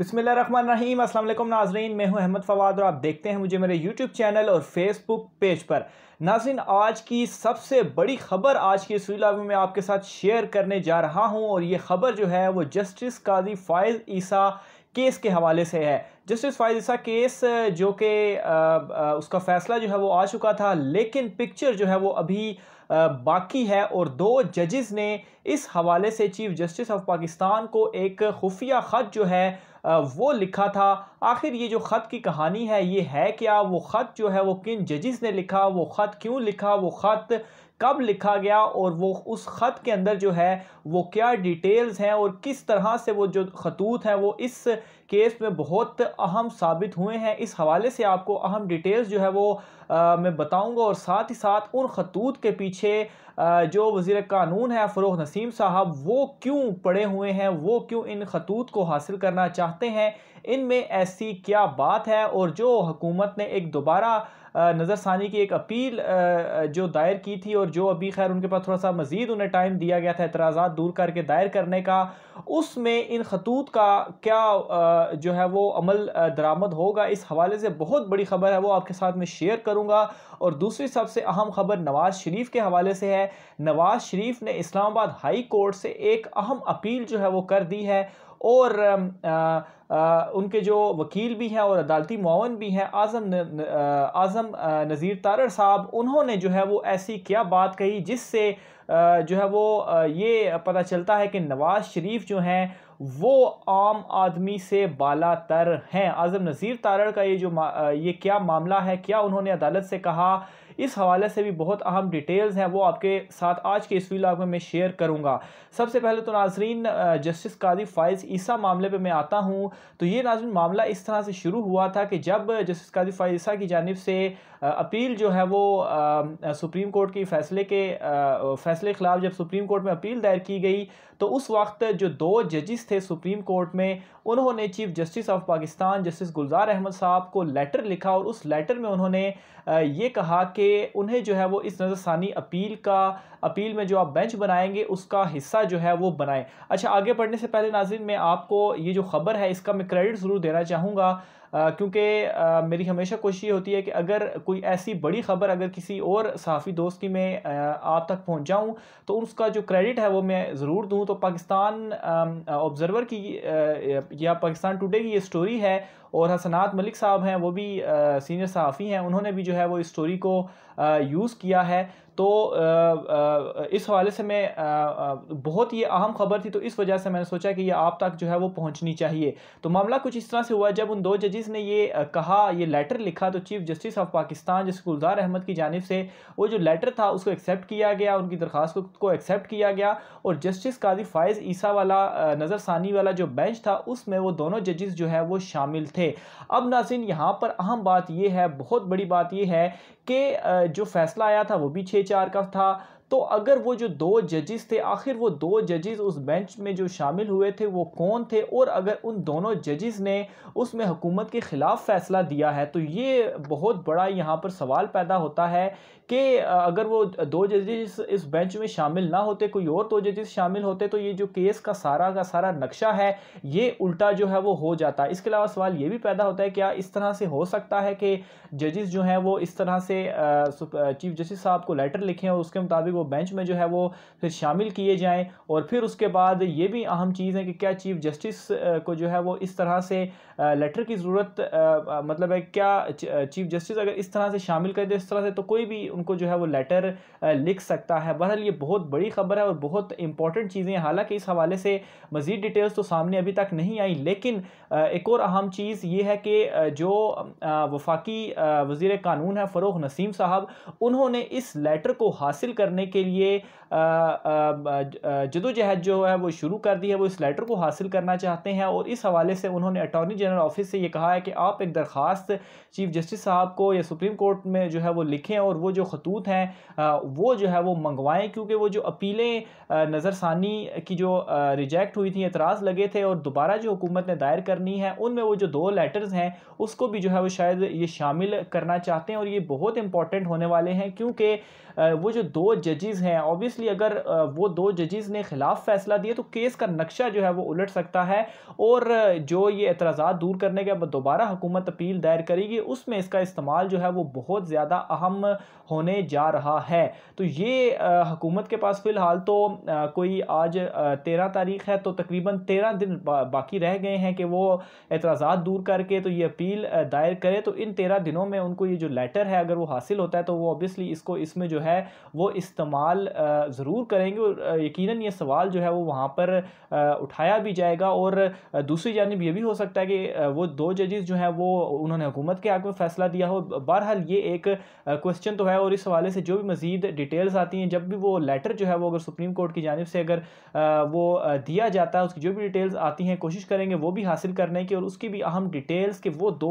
रहीम असल नाजरीन मैं हूँ अहमद फवाद और आप देखते हैं मुझे मेरे यूट्यूब चैनल और फेसबुक पेज पर नाजिन आज की सबसे बड़ी खबर आज की सुई में आपके साथ शेयर करने जा रहा हूँ और ये खबर जो है वो जस्टिस काजी फ़ायज़ ईसा केस के हवाले से है जस्टिस फ़ायज़ ईसा केस जो कि के, उसका फ़ैसला जो है वो आ चुका था लेकिन पिक्चर जो है वो अभी बाकी है और दो जजेस ने इस हवाले से चीफ जस्टिस ऑफ पाकिस्तान को एक खुफिया ख़त जो है वो लिखा था आखिर ये जो ख़त की कहानी है ये है क्या वो ख़त जो है वो किन जजिस ने लिखा वो ख़त क्यों लिखा वो ख़त कब लिखा गया और वो उस ख़त के अंदर जो है वो क्या डिटेल्स हैं और किस तरह से वो जो खतूत हैं वो इस केस में बहुत अहम साबित हुए हैं इस हवाले से आपको अहम डिटेल्स जो है वो आ, मैं बताऊंगा और साथ ही साथ उन खतूत के पीछे आ, जो वज़ी कानून है फ़रोह नसीम साहब वो क्यों पड़े हुए हैं वो क्यों इन खतूत को हासिल करना चाहते हैं इनमें ऐसी क्या बात है और जो हकूमत ने एक दोबारा नज़रसानी की एक अपील जो दायर की थी और जो अभी खैर उनके पास थोड़ा सा मज़ीद उन्हें टाइम दिया गया था एतराज़ा दूर करके दायर करने का उसमें इन खतूत का क्या जो है वो अमल दरामद होगा इस हवाले से बहुत बड़ी खबर है वो आपके साथ में शेयर करूँगा और दूसरी सबसे अहम खबर नवाज़ शरीफ के हवाले से है नवाज़ शरीफ ने इस्लामाबाद हाई कोर्ट से एक अहम अपील जो है वो कर दी है और आ, आ, उनके जो वकील भी हैं और अदालती मावन भी हैं आज़म आज़म नज़ीर तारड़ साहब उन्होंने जो है वो ऐसी क्या बात कही जिससे जो है वो ये पता चलता है कि नवाज़ शरीफ जो हैं वो आम आदमी से बाला तर हैं आज़म नज़ीर तारड़ का ये जो ये क्या मामला है क्या उन्होंने अदालत से कहा इस हवाले से भी बहुत अहम डिटेल्स हैं वो आपके साथ आज के इस वीलाग में मैं शेयर करूँगा सबसे पहले तो नाजरीन जस्टिस कादी फ़ाइज़ ईसा मामले पर मैं आता हूँ तो ये नाजरीन मामला इस तरह से शुरू हुआ था कि जब जस्टिस कादी फ़ाइज़ ईसा की जानब से अपील जो है वो सुप्रीम कोर्ट की फैसले के फैसले खिलाफ जब सुप्रीम कोर्ट में अपील दायर की गई तो उस वक्त जो दो जजिस थे सुप्रीम कोर्ट में उन्होंने chief justice of Pakistan justice Gulzar Ahmed साहब को लेटर लिखा और उस लेटर में उन्होंने ये कहा कि उन्हें जो है वो इस नज़रसानी अपील का अपील में जो आप बेंच बनाएंगे उसका हिस्सा जो है वो बनाएं अच्छा आगे बढ़ने से पहले नाजिन मैं आपको ये जो ख़बर है इसका मैं क्रेडिट ज़रूर देना चाहूँगा क्योंकि मेरी हमेशा कोशिश ये होती है कि अगर कोई ऐसी बड़ी ख़बर अगर किसी और सहाफ़ी दोस्त की मैं आप तक पहुँच जाऊँ तो उसका जो क्रेडिट है वो मैं ज़रूर दूँ तो पाकिस्तान ऑब्ज़रवर की या पाकिस्तान टुडे की ये स्टोरी है और हसनात मलिक साहब हैं वो भी सीनियर सहाफ़ी हैं उन्होंने भी जो है वो इस स्टोरी को यूज़ किया है तो आ, आ, इस हवाले से मैं आ, बहुत ये अहम खबर थी तो इस वजह से मैंने सोचा कि ये आप तक जो है वो पहुंचनी चाहिए तो मामला कुछ इस तरह से हुआ जब उन दो जजेस ने ये कहा ये लेटर लिखा तो चीफ जस्टिस ऑफ पाकिस्तान जैसे गुलजार अहमद की जानब से वो जो लेटर था उसको एक्सेप्ट किया गया उनकी दरख्वास्त को एक्सेप्ट किया गया और जस्टिस काजी फ़ायज़ ईसा वाला नज़रसानी वाला जो बेंच था उसमें वो दोनों जजेस जो है वो शामिल थे थे अब नासिन यहाँ पर अहम बात यह है बहुत बड़ी बात यह है कि जो फैसला आया था वो भी छः चार का था तो अगर वो जो दो जजेस थे आखिर वो दो जजेस उस बेंच में जो शामिल हुए थे वो कौन थे और अगर उन दोनों जजेस ने उसमें हुकूमत के ख़िलाफ़ फ़ैसला दिया है तो ये बहुत बड़ा यहाँ पर सवाल पैदा होता है कि अगर वो दो जजेस इस बेंच में शामिल ना होते कोई और दो जजेस शामिल होते तो ये जो केस का सारा का सारा नक्शा है ये उल्टा जो है वो हो जाता है इसके अलावा सवाल ये भी पैदा होता है क्या इस तरह से हो सकता है कि जजेस जो हैं वो इस तरह से चीफ जस्टिस साहब को लेटर लिखें और उसके मुताबिक वो वो बेंच में जो है वो फिर शामिल किए जाएँ और फिर उसके बाद ये भी अहम चीज़ है कि क्या चीफ जस्टिस को जो है वो इस तरह से लेटर की ज़रूरत मतलब है क्या चीफ जस्टिस अगर इस तरह से शामिल कर दे इस तरह से तो कोई भी उनको जो है वो लेटर लिख सकता है बहरहाल ये बहुत बड़ी खबर है और बहुत इंपॉर्टेंट चीज़ें हैं हालांकि इस हवाले से मज़ीद डिटेल्स तो सामने अभी तक नहीं आई लेकिन एक और अहम चीज़ ये है कि जो वफाकी वज़ी कानून है फ़रोग नसीम साहब उन्होंने इस लेटर को हासिल करने करने के लिए जदोजहद जो है वो शुरू कर दी है वो इस लेटर को हासिल करना चाहते हैं और इस हवाले से उन्होंने अटॉर्नी जनरल ऑफिस से ये कहा है कि आप एक दरख्वास्त चीफ जस्टिस साहब को या सुप्रीम कोर्ट में जो है वो लिखें और वो जो खतूत हैं वो जो है वो मंगवाएं क्योंकि वो जो अपीलें नज़रसानी की जो रिजेक्ट हुई थी एतराज़ लगे थे और दोबारा जो हुकूमत ने दायर करनी है उनमें वो जो दो लेटर्स हैं उसको भी जो है वो शायद ये शामिल करना चाहते हैं और ये बहुत इंपॉर्टेंट होने वाले हैं क्योंकि वो जो दो जजेस हैं ऑब्वियसली अगर वो दो जजेस ने खिलाफ फैसला दिया तो केस का नक्शा जो है वो उलट सकता है और जो ये एतराज़ा दूर करने के बाद दोबारा हुकूमत अपील दायर करेगी उसमें इसका इस्तेमाल जो है वो बहुत ज़्यादा अहम होने जा रहा है तो ये हुकूमत के पास फ़िलहाल तो कोई आज तेरह तारीख है तो तकरीबन तेरह दिन बा, बाकी रह गए हैं कि वो एतराज़ा दूर करके तो ये अपील दायर करे तो इन तेरह दिनों में उनको ये जो लेटर है अगर वो हासिल होता है तो वो ऑब्वियसली इसको इसमें जो है वो इस्तेमाल इस्तेमाल ज़रूर करेंगे और यकीनन ये सवाल जो है वो वहाँ पर उठाया भी जाएगा और दूसरी जानब ये भी हो सकता है कि वो दो जजेज़ जो हैं वो उन्होंने हुकूमत के हक में फ़ैसला दिया हो बहरहाल ये एक क्वेश्चन तो है और इस हवाले से जो भी मज़ीद डिटेल्स आती हैं जब भी वो लेटर जो है वो अगर सुप्रीम कोर्ट की जानब से अगर वो दिया जाता है उसकी जो भी डिटेल्स आती हैं कोशिश करेंगे वो भी हासिल करने की और उसकी भी अहम डिटेल्स कि वो दो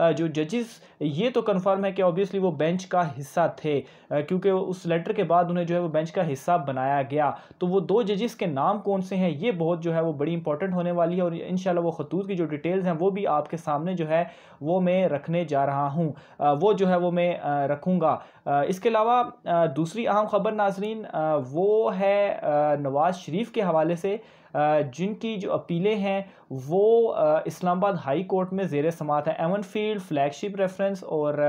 जो जजेस ये तो कन्फर्म है कि ऑब्वियसली वो बेंच का हिस्सा थे क्योंकि उस लेटर के बाद बाद उन्हें जो है वो बेंच का हिस्सा बनाया गया तो वो दो जजेस के नाम कौन से हैं ये बहुत जो है वो बड़ी इंपॉर्टेंट होने वाली है और इन वो खतूत की जो डिटेल्स हैं वो भी आपके सामने जो है वो मैं रखने जा रहा हूँ वो जो है वो मैं रखूँगा इसके अलावा दूसरी अहम खबर नाजरीन वो है नवाज़ शरीफ के हवाले से जिनकी जो अपीलें हैं वो इस्लामाबाद हाई कोर्ट में जेर समात हैं एवन फील्ड फ्लैगशिप रेफरेंस और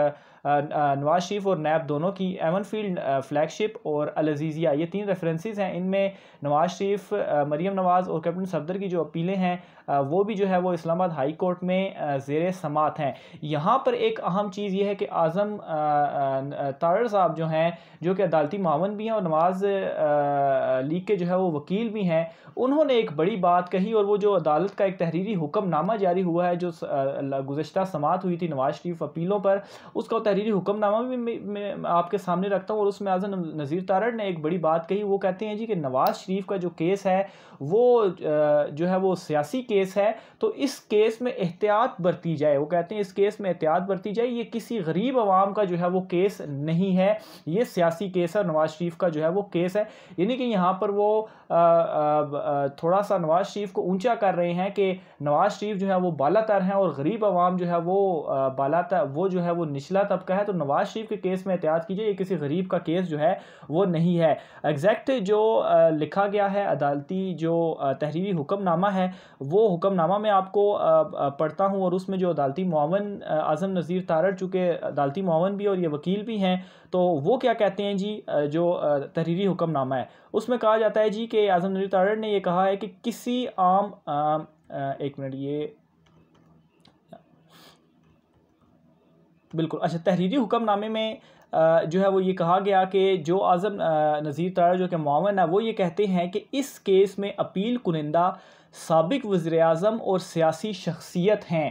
नवाज शरीफ और नैब दोनों की एवन फील्ड फ्लैगशिप और अलजीज़िया ये तीन रेफरेंसेस हैं इनमें नवाज शरीफ मरीम नवाज़ और कैप्टन सफदर की जो अपीलें हैं वो भी जो है वो इस्लामाबाद हाई कोर्ट में जेर समात हैं यहाँ पर एक अहम चीज़ ये है कि आज़म तार साहब जो हैं जो कि अदालती मावन भी हैं और नवाज लीग के जो है वो वकील भी हैं उन्होंने उन्होंने एक बड़ी बात कही और वो जो अदालत का एक तहरीरी हुक्मनामा जारी हुआ है जो गुजशत समात हुई थी नवाज शरीफ अपीलों पर उसका तहरीरी हुक्मनामा भी मैं आपके सामने रखता हूँ और उसमें आज नज़ीर तारड़ ने एक बड़ी बात कही वो कहते हैं जी कि नवाज शरीफ का जो केस है वो जो है वो सियासी केस है तो इस केस में एहतियात बरती जाए वो कहते हैं इस केस में एहतियात बरती जाए ये किसी गरीब आवाम का जो है वो केस नहीं है ये सियासी केस है नवाज शरीफ का जो है वो केस है यानी कि यहाँ पर वो आ, आ, आ, थोड़ा सा नवाज शरीफ को ऊंचा कर रहे हैं कि नवाज शरीफ जो है वो बाला तर हैं और गरीब आवाम जो है वो बाला तर वो जो है वो निचला तबका है तो नवाज शरीफ के केस में एहतियात कीजिए ये किसी गरीब का केस जो है वो नहीं है एग्जैक्ट जो लिखा गया है अदालती जो तहरीरी हुक्मनामा है वो हुक्मनामा में आपको पढ़ता हूँ और उसमें जो अदालती मावन आज़म नज़ीर तारड़ चूँकि अदालती मावन भी और ये वकील भी हैं तो वो क्या कहते हैं जी जो तहरीरी हुक्मनामा है उसमें कहा जाता है जी कि आज़म नज़ीर तारड़ ने यह कहा है कि किसी आम आ, एक मिनट ये बिल्कुल अच्छा तहरीरी हुक्मनामे में जो है वो ये कहा गया कि जो आज़म नज़ीर तार जो कि मावन है वो ये कहते हैं कि इस केस में अपील कुनिंदा सबक वज़र अजम और सियासी शख्सियत हैं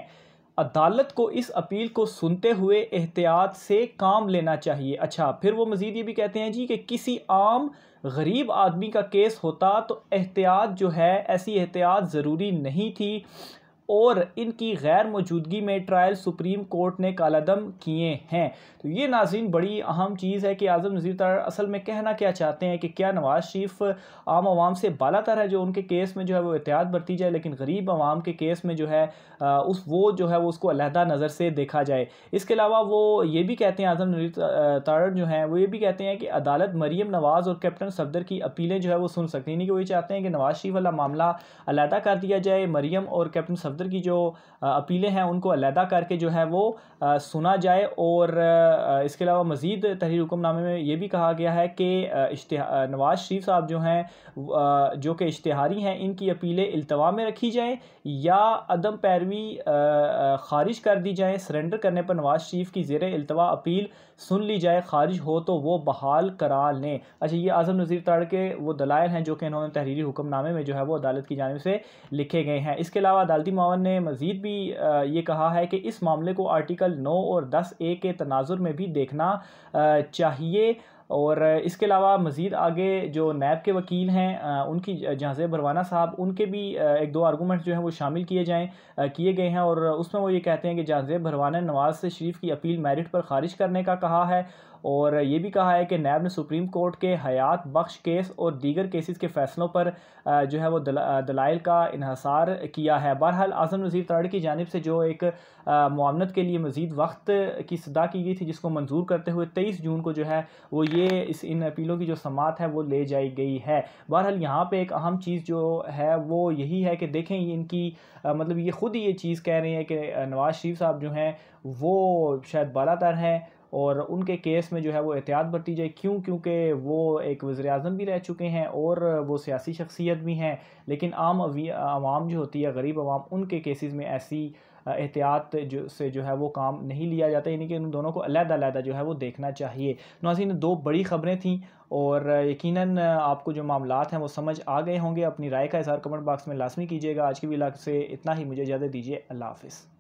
अदालत को इस अपील को सुनते हुए एहतियात से काम लेना चाहिए अच्छा फिर वो मज़ीद ये भी कहते हैं जी कि किसी आम आ, गरीब आदमी का केस होता तो एहतियात जो है ऐसी एहतियात ज़रूरी नहीं थी और इनकी गैर मौजूदगी में ट्रायल सुप्रीम कोर्ट ने कालादम किए हैं तो ये नाजीन बड़ी अहम चीज़ है कि आज़म नज़ीर तार असल में कहना क्या चाहते हैं कि क्या नवाज़ शरीफ आम आवाम से बाला तर है जो उनके केस में जो है वो एहतियात बरती जाए लेकिन गरीब आवाम के केस में जो है उस वो जो है वो उसको अलहदा नज़र से देखा जाए इसके अलावा वो ये भी कहते हैं आज़म नजीर तार जो हैं वो ये भी कहते हैं कि अदालत मरीम नवाज़ और कैप्टन सफदर की अपीलें जो है वो सुन सकती नहीं कि वो ये चाहते हैं कि नवाज़ शरीफ वाला मामला अलहदा कर दिया जाए मरीम और कैप्टन सफदर सदर की जो अपीलें हैं उनको अलहदा करके जो है वो सुना जाए और इसके अलावा मज़ीद तहरीर हुक्मनामे में ये भी कहा गया है कि नवाज़ शरीफ साहब जो हैं जो कि इश्तहारी हैं इनकी अपीलें अल्तवा में रखी जाएँ या अदम पैरवी खारिज कर दी जाए सरेंडर करने पर नवाज़ शरीफ की जेर अल्तवा अपील सुन ली जाए खारिज हो तो वो बहाल करा लें अच्छा ये आज़म नज़ीर तड़ के वो दलाल हैं जो कि इन्होंने तहरीरी हुक्मनामे में जो है वो अदालत की जानब से लिखे गए हैं इसके अलावा अदालती खान ने मज़ीद भी ये कहा है कि इस मामले को आर्टिकल नौ और दस ए के तनाजुर में भी देखना चाहिए और इसके अलावा मज़ीद आगे जो नैब के वकील हैं उनकी जहाँज़े भरवाना साहब उनके भी एक दो आर्गूमेंट जो हैं वो शामिल किए जाएँ किए गए हैं और उसमें वो ये कहते हैं कि जहाँज़े भरवाना नवाज़ से शरीफ की अपील मेरिट पर खारिज करने का कहा है और ये भी कहा है कि नैब ने सुप्रीम कोर्ट के हयात बख्श केस और दीगर केसेस के फ़ैसलों पर जो है वो दला दलाइल का इहसार किया है बहरहाल आज़म नज़ीर तराड़ की जानब से जो एक मामनत के लिए मज़ीद वक्त की सदा की गई थी जिसको मंजूर करते हुए तेईस जून को जो है वो ये ये इस इन अपीलों की जो समात है वो ले जाई गई है बहरहाल यहाँ पे एक अहम चीज़ जो है वो यही है कि देखें इनकी आ, मतलब ये ख़ुद ही ये चीज़ कह रही है कि नवाज़ शरीफ साहब जो हैं वो शायद बालातर हैं और उनके केस में जो है वो एहतियात बरती जाए क्यों क्योंकि वो एक वज़ी अजम भी रह चुके हैं और वो सियासी शख्सियत भी हैं लेकिन आम आवाम जो होती है गरीब आवाम उनके केसेस में ऐसी एहतियात जो से जो है वो काम नहीं लिया जाता यानी कि उन दोनों को अलग-अलग जो है वो देखना चाहिए नाजीन दो बड़ी ख़बरें थीं और यकीनन आपको जो मामला हैं वो समझ आ गए होंगे अपनी राय का इजहार कमेंट बॉक्स में लाजमी कीजिएगा आज के भी लाख से इतना ही मुझे इजाज़त दीजिए अल्लाह हाफिज़